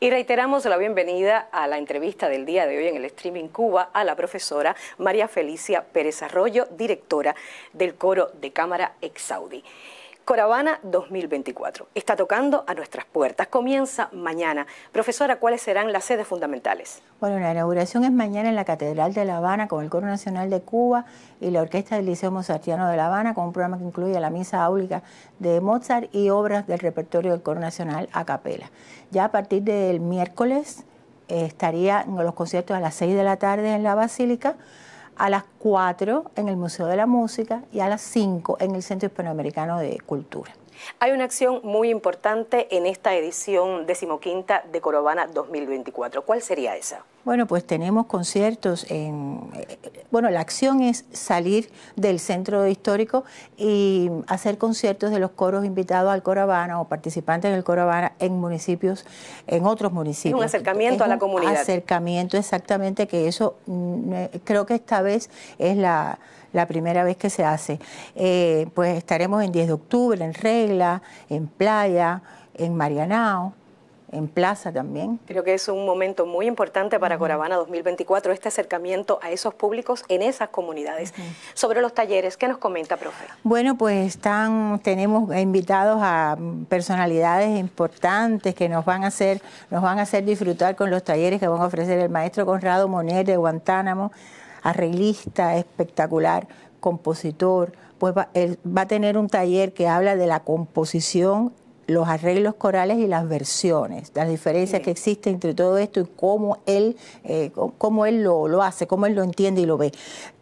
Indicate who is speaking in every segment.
Speaker 1: Y reiteramos la bienvenida a la entrevista del día de hoy en el Streaming Cuba a la profesora María Felicia Pérez Arroyo, directora del coro de cámara Exaudi. Coravana 2024 está tocando a nuestras puertas. Comienza mañana. Profesora, ¿cuáles serán las sedes fundamentales?
Speaker 2: Bueno, la inauguración es mañana en la Catedral de La Habana con el Coro Nacional de Cuba y la Orquesta del Liceo Mozartiano de La Habana con un programa que incluye la misa áulica de Mozart y obras del repertorio del Coro Nacional a capela. Ya a partir del miércoles estarían eh, estaría los conciertos a las 6 de la tarde en la Basílica a las 4 en el Museo de la Música y a las 5 en el Centro Hispanoamericano de Cultura.
Speaker 1: Hay una acción muy importante en esta edición decimoquinta de Corobana 2024. ¿Cuál sería esa?
Speaker 2: Bueno, pues tenemos conciertos en... Bueno, la acción es salir del centro histórico y hacer conciertos de los coros invitados al corabana o participantes del corabana en municipios, en otros municipios. un acercamiento a la comunidad. acercamiento, exactamente, que eso mm, eh, creo que esta vez es la, la primera vez que se hace. Eh, pues estaremos en 10 de octubre, en Regla, en Playa, en Marianao en plaza también.
Speaker 1: Creo que es un momento muy importante para Coravana 2024, este acercamiento a esos públicos en esas comunidades. Sobre los talleres, ¿qué nos comenta, profe?
Speaker 2: Bueno, pues están, tenemos invitados a personalidades importantes que nos van a hacer, nos van a hacer disfrutar con los talleres que van a ofrecer el maestro Conrado Moner de Guantánamo, arreglista espectacular, compositor, pues va a tener un taller que habla de la composición los arreglos corales y las versiones, las diferencias que existen entre todo esto y cómo él, eh, él lo, hace, cómo él lo entiende y lo ve.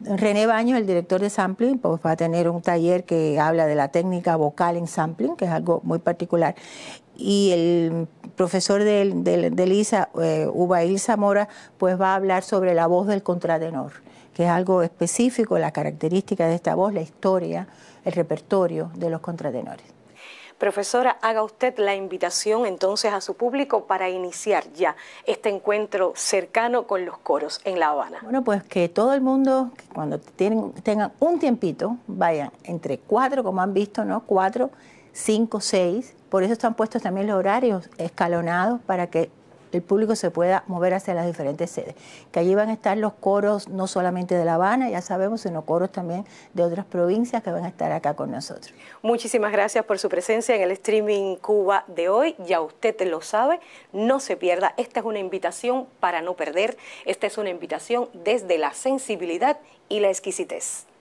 Speaker 2: René baño el director de sampling, pues va a tener un taller que habla de la técnica vocal en sampling, que es algo muy particular. Y el profesor de, de, Lisa, eh, Ubail Zamora, pues va a hablar sobre la voz del contratenor que es algo específico, la característica de esta voz, la historia, el repertorio de los contratenores.
Speaker 1: Profesora, haga usted la invitación entonces a su público para iniciar ya este encuentro cercano con los coros en La Habana.
Speaker 2: Bueno, pues que todo el mundo, cuando tengan un tiempito, vayan entre cuatro, como han visto, ¿no? Cuatro, cinco, seis. Por eso están puestos también los horarios escalonados para que el público se pueda mover hacia las diferentes sedes. Que allí van a estar los coros no solamente de La Habana, ya sabemos, sino coros también de otras provincias que van a estar acá con nosotros.
Speaker 1: Muchísimas gracias por su presencia en el streaming Cuba de hoy. Ya usted lo sabe, no se pierda. Esta es una invitación para no perder. Esta es una invitación desde la sensibilidad y la exquisitez.